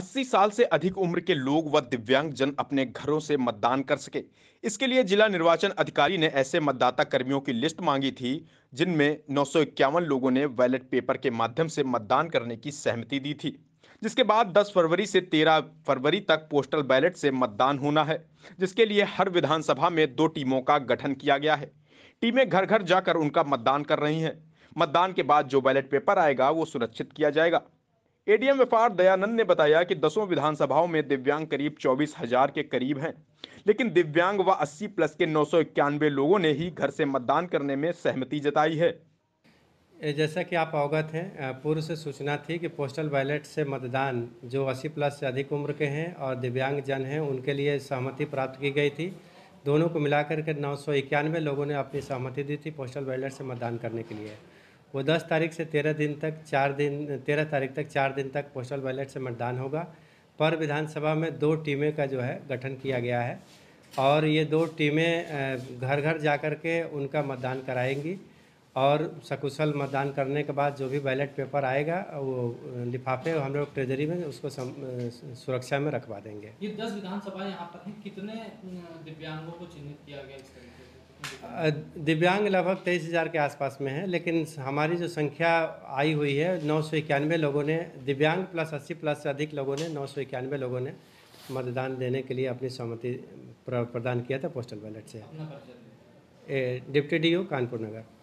80 साल से अधिक उम्र के लोग व दिव्यांग जन अपने घरों से मतदान कर सके इसके लिए जिला निर्वाचन अधिकारी ने ऐसे मतदाता कर्मियों की लिस्ट मांगी थी जिनमें नौ लोगों ने बैलेट पेपर के माध्यम से मतदान करने की सहमति दी थी जिसके बाद 10 फरवरी से 13 फरवरी तक पोस्टल बैलेट से मतदान होना है जिसके लिए हर विधानसभा में दो टीमों का गठन किया गया है टीमें घर घर जाकर उनका मतदान कर रही हैं मतदान के बाद जो बैलेट पेपर आएगा वो सुरक्षित किया जाएगा एडीएम व्यापार दयानंद ने बताया कि दसों विधानसभाओं में दिव्यांग करीब चौबीस हजार के करीब हैं लेकिन दिव्यांग व 80 प्लस के नौ लोगों ने ही घर से मतदान करने में सहमति जताई है जैसा कि आप अवगत हैं पूर्व से सूचना थी कि पोस्टल बैलेट से मतदान जो 80 प्लस से अधिक उम्र के हैं और दिव्यांग जन हैं उनके लिए सहमति प्राप्त की गई थी दोनों को मिलाकर के नौ लोगों ने अपनी सहमति दी थी पोस्टल बैलेट से मतदान करने के लिए वो 10 तारीख से 13 दिन तक चार दिन 13 तारीख तक चार दिन तक पोस्टल बैलेट से मतदान होगा पर विधानसभा में दो टीमें का जो है गठन किया गया है और ये दो टीमें घर घर जा कर के उनका मतदान कराएंगी और सकुशल मतदान करने के बाद जो भी बैलेट पेपर आएगा वो लिफाफे हम लोग ट्रेजरी में उसको सम, सुरक्षा में रखवा देंगे ये दस विधानसभा यहाँ पर हैं कितने दिव्यांगों को चिन्हित किया गया इस तरीके दिव्यांग लगभग तेईस हज़ार के आसपास में है लेकिन हमारी जो संख्या आई हुई है नौ सौ इक्यानवे लोगों ने दिव्यांग प्लस अस्सी प्लस से अधिक लोगों ने नौ सौ इक्यानवे लोगों ने मतदान देने के लिए अपनी सहमति प्रदान किया था पोस्टल बैलेट से डिप्टी डी कानपुर नगर